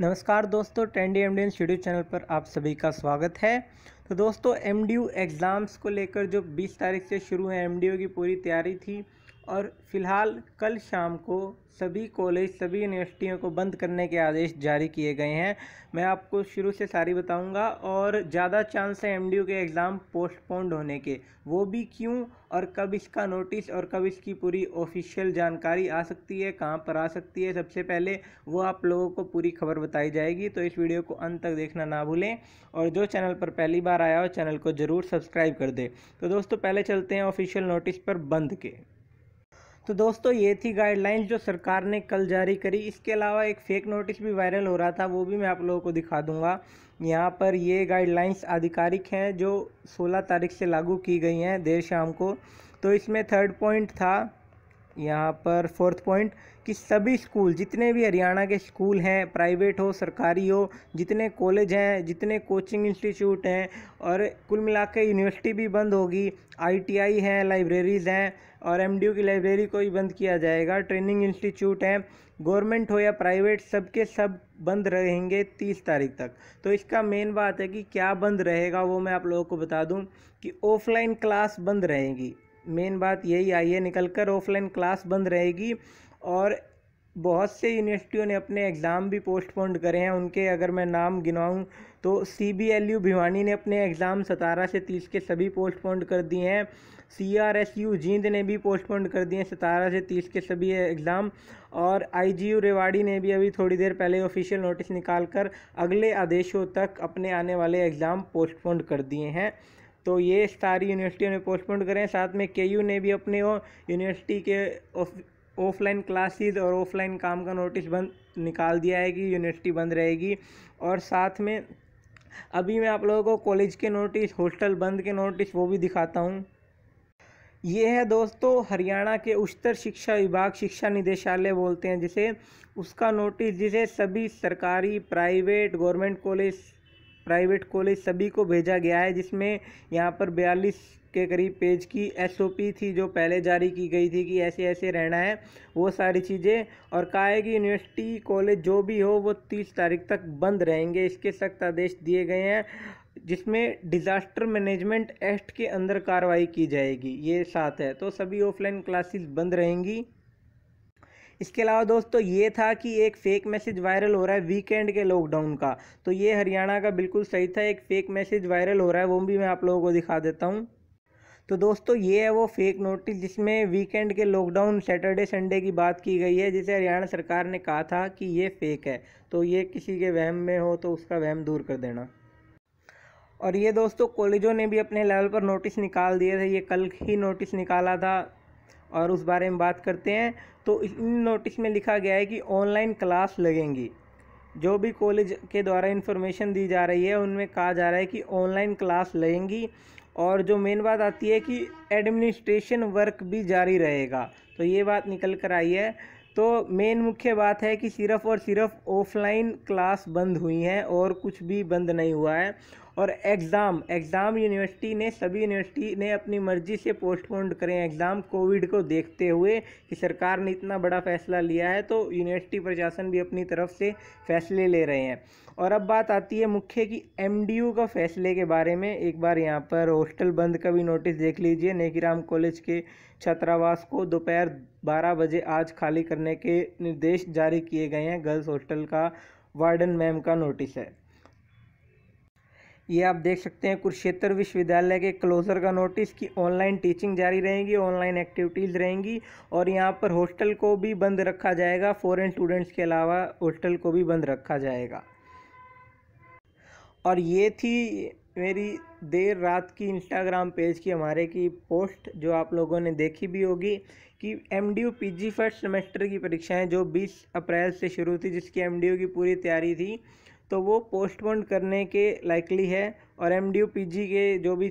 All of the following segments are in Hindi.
नमस्कार दोस्तों trendy M D schedule channel पर आप सभी का स्वागत है तो दोस्तों एम एग्ज़ाम्स को लेकर जो 20 तारीख से शुरू है एम की पूरी तैयारी थी और फिलहाल कल शाम को सभी कॉलेज सभी यूनिवर्सिटियों को बंद करने के आदेश जारी किए गए हैं मैं आपको शुरू से सारी बताऊंगा और ज़्यादा चांस है एमडीयू के एग्ज़ाम पोस्टपोन्ड होने के वो भी क्यों और कब इसका नोटिस और कब इसकी पूरी ऑफिशियल जानकारी आ सकती है कहाँ पर आ सकती है सबसे पहले वो आप लोगों को पूरी खबर बताई जाएगी तो इस वीडियो को अंत तक देखना ना भूलें और जो चैनल पर पहली बार आया हो चैनल को ज़रूर सब्सक्राइब कर दे तो दोस्तों पहले चलते हैं ऑफिशियल नोटिस पर बंद के तो दोस्तों ये थी गाइडलाइंस जो सरकार ने कल जारी करी इसके अलावा एक फेक नोटिस भी वायरल हो रहा था वो भी मैं आप लोगों को दिखा दूंगा यहाँ पर ये गाइडलाइंस आधिकारिक हैं जो 16 तारीख से लागू की गई हैं देर शाम को तो इसमें थर्ड पॉइंट था यहाँ पर फोर्थ पॉइंट कि सभी स्कूल जितने भी हरियाणा के स्कूल हैं प्राइवेट हो सरकारी हो जितने कॉलेज हैं जितने कोचिंग इंस्टीट्यूट हैं और कुल मिला के यूनिवर्सिटी भी बंद होगी आईटीआई हैं लाइब्रेरीज़ हैं और एमडीयू की लाइब्रेरी को भी बंद किया जाएगा ट्रेनिंग इंस्टीट्यूट हैं गवर्नमेंट हो या प्राइवेट सबके सब बंद रहेंगे तीस तारीख तक तो इसका मेन बात है कि क्या बंद रहेगा वो मैं आप लोगों को बता दूँ कि ऑफलाइन क्लास बंद रहेगी मेन बात यही आई है निकल कर ऑफलाइन क्लास बंद रहेगी और बहुत से यूनिवर्सिटियों ने अपने एग्ज़ाम भी पोस्टपोन करे हैं उनके अगर मैं नाम गिनाऊं तो C B L U Bhiwani ने अपने एग्ज़ाम सतारह से तीस के सभी पोस्टपोन कर दिए हैं C R S U Jind ने भी पोस्टपोन कर दिए हैं सतारह से तीस के सभी एग्ज़ाम और आई जी यू रेवाड़ी ने भी अभी थोड़ी देर पहले ऑफिशियल नोटिस निकाल कर अगले आदेशों तक अपने आने वाले एग्ज़ाम पोस्टपोन कर दिए हैं तो ये सारी यूनिवर्सिटियों ने पोस्टपोन करें साथ में के यू ने भी अपने यूनिवर्सिटी के ऑफलाइन क्लासेस और ऑफलाइन काम का नोटिस बंद निकाल दिया है कि यूनिवर्सिटी बंद रहेगी और साथ में अभी मैं आप लोगों को कॉलेज के नोटिस हॉस्टल बंद के नोटिस वो भी दिखाता हूँ ये है दोस्तों हरियाणा के उच्चतर शिक्षा विभाग शिक्षा निदेशालय बोलते हैं जिसे उसका नोटिस जिसे सभी सरकारी private government college private college सभी को भेजा गया है जिसमें यहाँ पर बयालीस के करीब पेज की एसओपी थी जो पहले जारी की गई थी कि ऐसे ऐसे रहना है वो सारी चीज़ें और कहा है कि यूनिवर्सिटी कॉलेज जो भी हो वो तीस तारीख तक बंद रहेंगे इसके सख्त आदेश दिए गए हैं जिसमें डिज़ास्टर मैनेजमेंट एक्ट के अंदर कार्रवाई की जाएगी ये साथ है तो सभी ऑफलाइन क्लासेस बंद रहेंगी इसके अलावा दोस्तों ये था कि एक फेक मैसेज वायरल हो रहा है वीकेंड के लॉकडाउन का तो ये हरियाणा का बिल्कुल सही था एक फेक मैसेज वायरल हो रहा है वो भी मैं आप लोगों को दिखा देता हूँ तो दोस्तों ये है वो फेक नोटिस जिसमें वीकेंड के लॉकडाउन सैटरडे संडे की बात की गई है जिसे हरियाणा सरकार ने कहा था कि ये फेक है तो ये किसी के वहम में हो तो उसका वहम दूर कर देना और ये दोस्तों कॉलेजों ने भी अपने लेवल पर नोटिस निकाल दिए थे ये कल ही नोटिस निकाला था और उस बारे में बात करते हैं तो इन नोटिस में लिखा गया है कि ऑनलाइन क्लास लगेंगी जो भी कॉलेज के द्वारा इन्फॉर्मेशन दी जा रही है उनमें कहा जा रहा है कि ऑनलाइन क्लास लगेंगी और जो मेन बात आती है कि एडमिनिस्ट्रेशन वर्क भी जारी रहेगा तो ये बात निकल कर आई है तो मेन मुख्य बात है कि सिर्फ़ और सिर्फ ऑफलाइन क्लास बंद हुई हैं और कुछ भी बंद नहीं हुआ है और एग्ज़ाम एग्ज़ाम यूनिवर्सिटी ने सभी यूनिवर्सिटी ने अपनी मर्ज़ी से पोस्टपोन्ड करें एग्ज़ाम कोविड को देखते हुए कि सरकार ने इतना बड़ा फ़ैसला लिया है तो यूनिवर्सिटी प्रशासन भी अपनी तरफ से फ़ैसले ले रहे हैं और अब बात आती है मुख्य कि एम डी यू का फ़ैसले के बारे में एक बार यहाँ पर हॉस्टल बंद का भी नोटिस देख लीजिए नेकीराम कॉलेज के छात्रावास को दोपहर बारह बजे आज खाली करने के निर्देश जारी किए गए हैं गर्ल्स हॉस्टल का वार्डन मैम का नोटिस है ये आप देख सकते हैं कुरुक्षेत्र विश्वविद्यालय के क्लोज़र का नोटिस कि ऑनलाइन टीचिंग जारी रहेंगी ऑनलाइन एक्टिविटीज़ रहेंगी और यहाँ पर हॉस्टल को भी बंद रखा जाएगा फॉरेन स्टूडेंट्स के अलावा हॉस्टल को भी बंद रखा जाएगा और ये थी मेरी देर रात की इंस्टाग्राम पेज की हमारे की पोस्ट जो आप लोगों ने देखी भी होगी कि M D U P G first semester की परीक्षाएं जो 20 अप्रैल से शुरू थी जिसकी एम डी यू की पूरी तैयारी थी तो वो पोस्टपोन करने के लाइकली है और एम डी के जो भी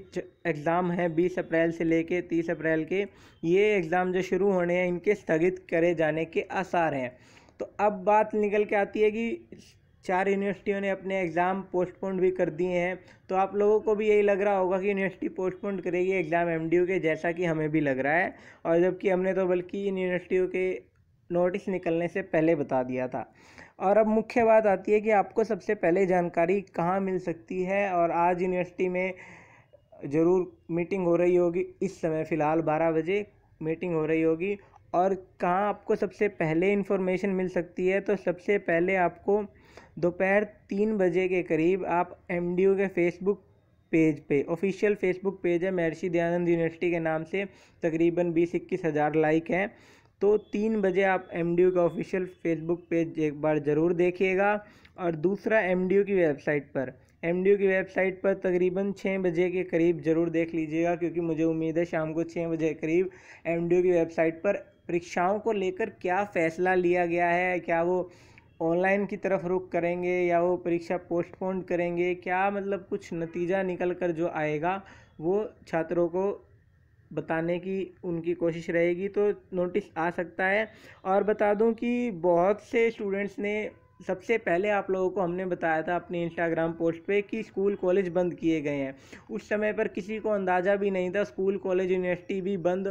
एग्ज़ाम हैं बीस अप्रैल से लेके तीस अप्रैल के ये एग्ज़ाम जो शुरू होने हैं इनके स्थगित करे जाने के आसार हैं तो अब बात निकल के आती है कि चार यूनिवर्सिटियों ने अपने एग्ज़ाम पोस्टपोन भी कर दिए हैं तो आप लोगों को भी यही लग रहा होगा कि यूनिवर्सिटी पोस्टपोन करेगी एग्ज़ाम एम के जैसा कि हमें भी लग रहा है और जबकि हमने तो बल्कि इन यूनिवर्सिटियों के नोटिस निकलने से पहले बता दिया था और अब मुख्य बात आती है कि आपको सबसे पहले जानकारी कहाँ मिल सकती है और आज यूनिवर्सिटी में ज़रूर मीटिंग हो रही होगी इस समय फ़िलहाल बारह बजे मीटिंग हो रही होगी और कहाँ आपको सबसे पहले इन्फॉर्मेशन मिल सकती है तो सबसे पहले आपको दोपहर तीन बजे के करीब आप एम के फेसबुक पेज पे ऑफिशियल फेसबुक पेज है महर्षि दयानंद यूनिवर्सिटी के नाम से तकरीबन बीस इक्कीस हज़ार लाइक हैं तो तीन बजे आप एम का ऑफिशियल फेसबुक पेज एक बार ज़रूर देखिएगा और दूसरा एम की वेबसाइट पर एम की वेबसाइट पर तकरीबन छः बजे के करीब ज़रूर देख लीजिएगा क्योंकि मुझे उम्मीद है शाम को छः बजे के करीब एम की वेबसाइट पर परीक्षाओं को लेकर क्या फ़ैसला लिया गया है क्या वो ऑनलाइन की तरफ रुख करेंगे या वो परीक्षा पोस्टपोन करेंगे क्या मतलब कुछ नतीजा निकल कर जो आएगा वो छात्रों को बताने की उनकी कोशिश रहेगी तो नोटिस आ सकता है और बता दूं कि बहुत से स्टूडेंट्स ने सबसे पहले आप लोगों को हमने बताया था अपने इंस्टाग्राम पोस्ट पे कि स्कूल कॉलेज बंद किए गए हैं उस समय पर किसी को अंदाज़ा भी नहीं था स्कूल कॉलेज यूनिवर्सिटी भी बंद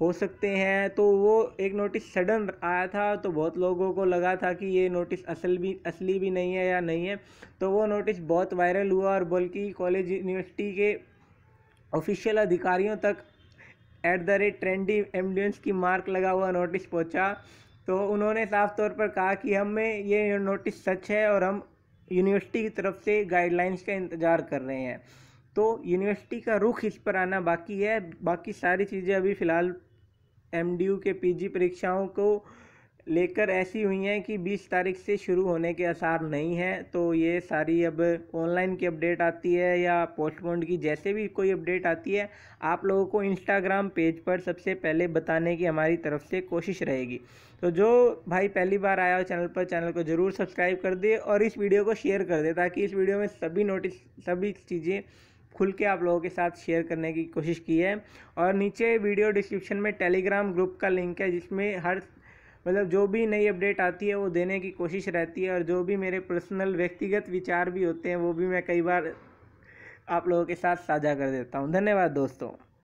हो सकते हैं तो वो एक नोटिस सडन आया था तो बहुत लोगों को लगा था कि ये नोटिस असल भी असली भी नहीं है या नहीं है तो वो नोटिस बहुत वायरल हुआ और बल्कि कॉलेज यूनिवर्सिटी के ऑफिशियल अधिकारियों तक at the rate trendy ambulance की मार्क लगा हुआ नोटिस पहुंचा तो उन्होंने साफ तौर पर कहा कि हमें ये नोटिस सच है और हम यूनिवर्सिटी की तरफ से गाइडलाइंस का इंतज़ार कर रहे हैं तो यूनिवर्सिटी का रुख इस पर आना बाकी है बाकी सारी चीज़ें अभी फ़िलहाल एम के पी परीक्षाओं को लेकर ऐसी हुई हैं कि 20 तारीख से शुरू होने के आसार नहीं हैं तो ये सारी अब ऑनलाइन की अपडेट आती है या पोस्टपोन्ड की जैसे भी कोई अपडेट आती है आप लोगों को इंस्टाग्राम पेज पर सबसे पहले बताने की हमारी तरफ से कोशिश रहेगी तो जो भाई पहली बार आया हो चैनल पर चैनल को ज़रूर सब्सक्राइब कर दे और इस वीडियो को शेयर कर दे ताकि इस वीडियो में सभी नोटिस सभी चीज़ें खुल के आप लोगों के साथ शेयर करने की कोशिश की है और नीचे वीडियो डिस्क्रिप्शन में टेलीग्राम ग्रुप का लिंक है जिसमें हर मतलब जो भी नई अपडेट आती है वो देने की कोशिश रहती है और जो भी मेरे पर्सनल व्यक्तिगत विचार भी होते हैं वो भी मैं कई बार आप लोगों के साथ साझा कर देता हूँ धन्यवाद दोस्तों